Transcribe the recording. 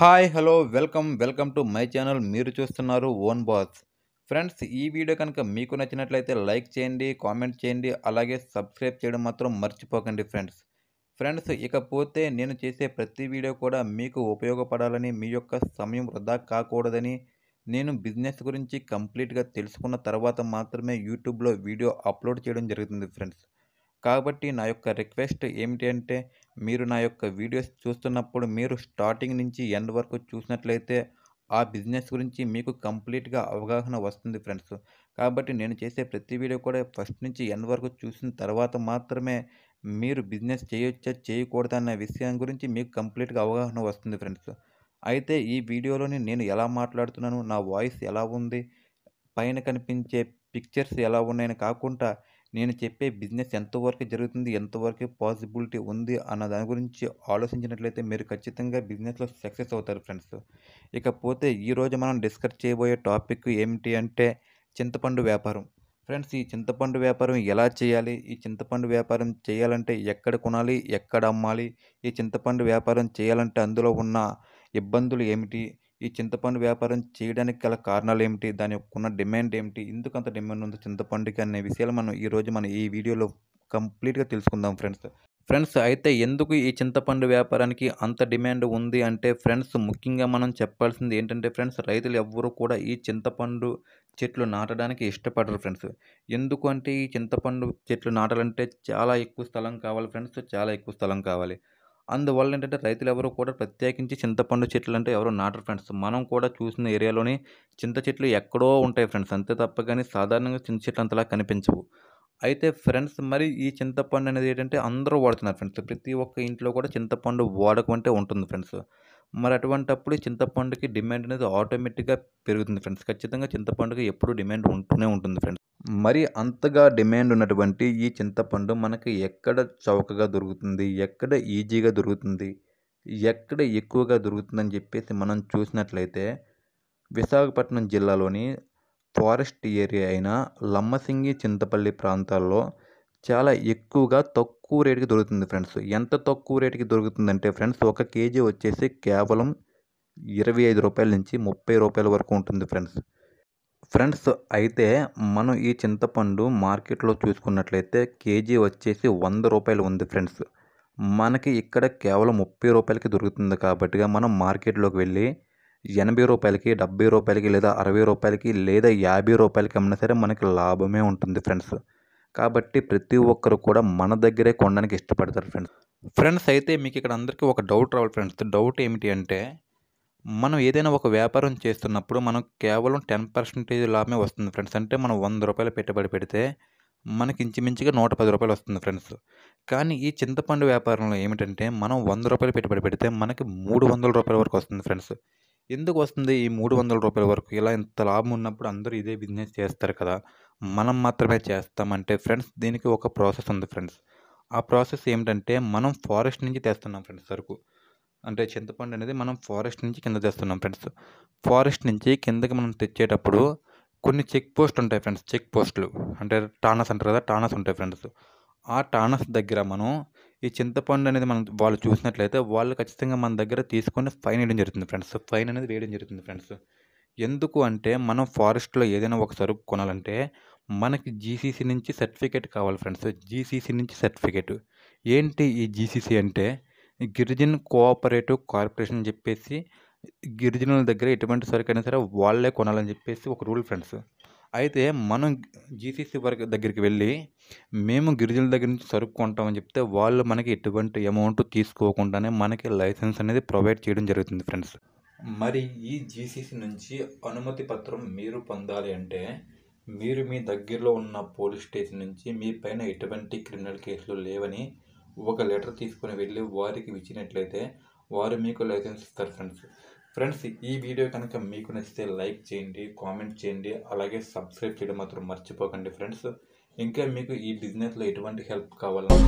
hi hello welcome welcome to my channel మీరు చూస్తున్నారు own boss friends ఈ video కనుక మీకు నచ్చినట్లయితే లైక్ చేయండి కామెంట్ చేయండి అలాగే సబ్స్క్రైబ్ చేయడం మాత్రం మర్చిపోకండి ఫ్రెండ్స్ ఫ్రెండ్స్ ఇకపోతే నేను చేసే ప్రతి వీడియో కూడా మీకు ఉపయోగపడాలని మీ యొక్క సమయం వృధా కాకూడదని నేను బిజినెస్ గురించి కంప్లీట్గా తెలుసుకున్న తర్వాత మాత్రమే యూట్యూబ్లో వీడియో అప్లోడ్ చేయడం జరుగుతుంది ఫ్రెండ్స్ కాబట్టి నా యొక్క రిక్వెస్ట్ ఏమిటి అంటే మీరు నా యొక్క వీడియోస్ చూస్తున్నప్పుడు మీరు స్టార్టింగ్ నుంచి ఎండ్ వరకు చూసినట్లయితే ఆ బిజినెస్ గురించి మీకు కంప్లీట్గా అవగాహన వస్తుంది ఫ్రెండ్స్ కాబట్టి నేను చేసే ప్రతి వీడియో కూడా ఫస్ట్ నుంచి ఎండ్ వరకు చూసిన తర్వాత మాత్రమే మీరు బిజినెస్ చేయొచ్చా చేయకూడదు అన్న విషయం గురించి మీకు కంప్లీట్గా అవగాహన వస్తుంది ఫ్రెండ్స్ అయితే ఈ వీడియోలోని నేను ఎలా మాట్లాడుతున్నాను నా వాయిస్ ఎలా ఉంది పైన కనిపించే పిక్చర్స్ ఎలా ఉన్నాయని కాకుండా నేను చెప్పే బిజినెస్ ఎంతవరకు జరుగుతుంది ఎంతవరకు పాసిబిలిటీ ఉంది అన్న దాని గురించి ఆలోచించినట్లయితే మీరు ఖచ్చితంగా బిజినెస్లో సక్సెస్ అవుతారు ఫ్రెండ్స్ ఇకపోతే ఈరోజు మనం డిస్కస్ చేయబోయే టాపిక్ ఏమిటి అంటే చింతపండు వ్యాపారం ఫ్రెండ్స్ ఈ చింతపండు వ్యాపారం ఎలా చేయాలి ఈ చింతపండు వ్యాపారం చేయాలంటే ఎక్కడ కొనాలి ఎక్కడ అమ్మాలి ఈ చింతపండు వ్యాపారం చేయాలంటే అందులో ఉన్న ఇబ్బందులు ఏమిటి ఈ చింతపండు వ్యాపారం చేయడానికి గల కారణాలు ఏమిటి దాని ఉన్న డిమాండ్ ఏమిటి ఎందుకు అంత డిమాండ్ ఉంది చింతపండుకి అనే విషయాలు మనం ఈరోజు మనం ఈ వీడియోలో కంప్లీట్గా తెలుసుకుందాం ఫ్రెండ్స్ ఫ్రెండ్స్ అయితే ఎందుకు ఈ చింతపండు వ్యాపారానికి అంత డిమాండ్ ఉంది అంటే ఫ్రెండ్స్ ముఖ్యంగా మనం చెప్పాల్సింది ఏంటంటే ఫ్రెండ్స్ రైతులు ఎవ్వరూ కూడా ఈ చింతపండు చెట్లు నాటడానికి ఇష్టపడరు ఫ్రెండ్స్ ఎందుకంటే ఈ చింతపండు చెట్లు నాటాలంటే చాలా ఎక్కువ స్థలం కావాలి ఫ్రెండ్స్ చాలా ఎక్కువ స్థలం కావాలి అందువల్ల ఏంటంటే రైతులు ఎవరు కూడా ప్రత్యేకించి చింతపండు చెట్లు అంటే ఎవరు నాటరు ఫ్రెండ్స్ మనం కూడా చూసిన ఏరియాలోని చింత చెట్లు ఎక్కడో ఉంటాయి ఫ్రెండ్స్ అంతే తప్ప కానీ సాధారణంగా చింత చెట్లు అంతలా కనిపించవు అయితే ఫ్రెండ్స్ మరి ఈ చింతపండు అనేది ఏంటంటే అందరూ వాడుతున్నారు ఫ్రెండ్స్ ప్రతి ఒక్క ఇంట్లో కూడా చింతపండు వాడకమంటే ఉంటుంది ఫ్రెండ్స్ మరి అటువంటప్పుడు చింతపండుకి డిమాండ్ అనేది ఆటోమేటిక్గా పెరుగుతుంది ఫ్రెండ్స్ ఖచ్చితంగా చింతపండుకి ఎప్పుడు డిమాండ్ ఉంటూనే ఉంటుంది ఫ్రెండ్స్ మరి అంతగా డిమాండ్ ఉన్నటువంటి ఈ చింతపండు మనకి ఎక్కడ చౌకగా దొరుకుతుంది ఎక్కడ ఈజీగా దొరుకుతుంది ఎక్కడ ఎక్కువగా దొరుకుతుందని చెప్పేసి మనం చూసినట్లయితే విశాఖపట్నం జిల్లాలోని ఫారెస్ట్ ఏరియా అయిన లమ్మసింగి చింతపల్లి ప్రాంతాల్లో చాలా ఎక్కువగా తక్కువ రేటుకి దొరుకుతుంది ఫ్రెండ్స్ ఎంత తక్కువ రేటుకి దొరుకుతుందంటే ఫ్రెండ్స్ ఒక కేజీ వచ్చేసి కేవలం ఇరవై ఐదు రూపాయల నుంచి ముప్పై రూపాయల వరకు ఉంటుంది ఫ్రెండ్స్ ఫ్రెండ్స్ అయితే మనం ఈ చింతపండు మార్కెట్లో చూసుకున్నట్లయితే కేజీ వచ్చేసి వంద రూపాయలు ఉంది ఫ్రెండ్స్ మనకి ఇక్కడ కేవలం ముప్పై రూపాయలకి దొరుకుతుంది కాబట్టి మనం మార్కెట్లోకి వెళ్ళి ఎనభై రూపాయలకి డెబ్బై రూపాయలకి లేదా అరవై రూపాయలకి లేదా యాభై రూపాయలకి అమ్మినా సరే మనకి లాభమే ఉంటుంది ఫ్రెండ్స్ కాబట్టి ప్రతి ఒక్కరు కూడా మన దగ్గరే కొనడానికి ఇష్టపడతారు ఫ్రెండ్స్ ఫ్రెండ్స్ అయితే మీకు ఇక్కడ అందరికీ ఒక డౌట్ రావాలి ఫ్రెండ్స్ డౌట్ ఏమిటి అంటే మనం ఏదైనా ఒక వ్యాపారం చేస్తున్నప్పుడు మనం కేవలం టెన్ పర్సెంటేజ్ లాభమే వస్తుంది ఫ్రెండ్స్ అంటే మనం వంద రూపాయలు పెట్టుబడి పెడితే మనకి ఇంచుమించుగా నూట పది రూపాయలు వస్తుంది ఫ్రెండ్స్ కానీ ఈ చింతపండు వ్యాపారంలో ఏమిటంటే మనం వంద రూపాయలు పెట్టుబడి పెడితే మనకి మూడు వందల రూపాయల వరకు వస్తుంది ఫ్రెండ్స్ ఎందుకు వస్తుంది ఈ మూడు వందల రూపాయల వరకు ఇలా ఇంత లాభం ఉన్నప్పుడు అందరూ ఇదే బిజినెస్ చేస్తారు కదా మనం మాత్రమే చేస్తామంటే ఫ్రెండ్స్ దీనికి ఒక ప్రాసెస్ ఉంది ఫ్రెండ్స్ ఆ ప్రాసెస్ ఏమిటంటే మనం ఫారెస్ట్ నుంచి తెస్తున్నాం ఫ్రెండ్స్ సరుకు అంటే చింతపండు అనేది మనం ఫారెస్ట్ నుంచి కింద తెస్తున్నాం ఫ్రెండ్స్ ఫారెస్ట్ నుంచి కిందకి మనం తెచ్చేటప్పుడు కొన్ని చెక్ పోస్ట్ ఉంటాయి ఫ్రెండ్స్ చెక్ పోస్టులు అంటే టానస్ అంటారు కదా టానస్ ఉంటాయి ఫ్రెండ్స్ ఆ టానస్ దగ్గర మనం ఈ చింతపండు అనేది మనం వాళ్ళు చూసినట్లయితే వాళ్ళు ఖచ్చితంగా మన దగ్గర తీసుకొని ఫైన్ వేయడం జరుగుతుంది ఫ్రెండ్స్ ఫైన్ అనేది వేయడం జరుగుతుంది ఫ్రెండ్స్ ఎందుకు అంటే మనం ఫారెస్ట్లో ఏదైనా ఒక సరుకు కొనాలంటే మనకి జీసీసీ నుంచి సర్టిఫికేట్ కావాలి ఫ్రెండ్స్ జీసీసీ నుంచి సర్టిఫికేట్ ఏంటి ఈ జీసీసీ అంటే గిరిజన్ కోఆపరేటివ్ కార్పొరేషన్ అని చెప్పేసి గిరిజనుల దగ్గర ఎటువంటి సరుకైనా సరే వాళ్ళే కొనాలని చెప్పేసి ఒక రూల్ ఫ్రెండ్స్ అయితే మనం జీసీసీ వర్క్ దగ్గరికి వెళ్ళి మేము గిరిజనుల దగ్గర నుంచి సరుకు కొంటామని చెప్తే వాళ్ళు మనకి ఎటువంటి అమౌంట్ తీసుకోకుండానే మనకి లైసెన్స్ అనేది ప్రొవైడ్ చేయడం జరుగుతుంది ఫ్రెండ్స్ మరి ఈ జీసీసీ నుంచి అనుమతి పత్రం మీరు పొందాలి అంటే మీరు మీ దగ్గరలో ఉన్న పోలీస్ స్టేషన్ నుంచి మీ పైన ఎటువంటి క్రిమినల్ కేసులు లేవని ఒక లెటర్ తీసుకుని వెళ్ళి వారికి ఇచ్చినట్లయితే వారు మీకు లైసెన్స్ ఇస్తారు ఫ్రెండ్స్ ఫ్రెండ్స్ ఈ వీడియో కనుక మీకు నచ్చితే లైక్ చేయండి కామెంట్ చేయండి అలాగే సబ్స్క్రైబ్ చేయడం మాత్రం మర్చిపోకండి ఫ్రెండ్స్ ఇంకా మీకు ఈ బిజినెస్లో ఎటువంటి హెల్ప్ కావాలన్నా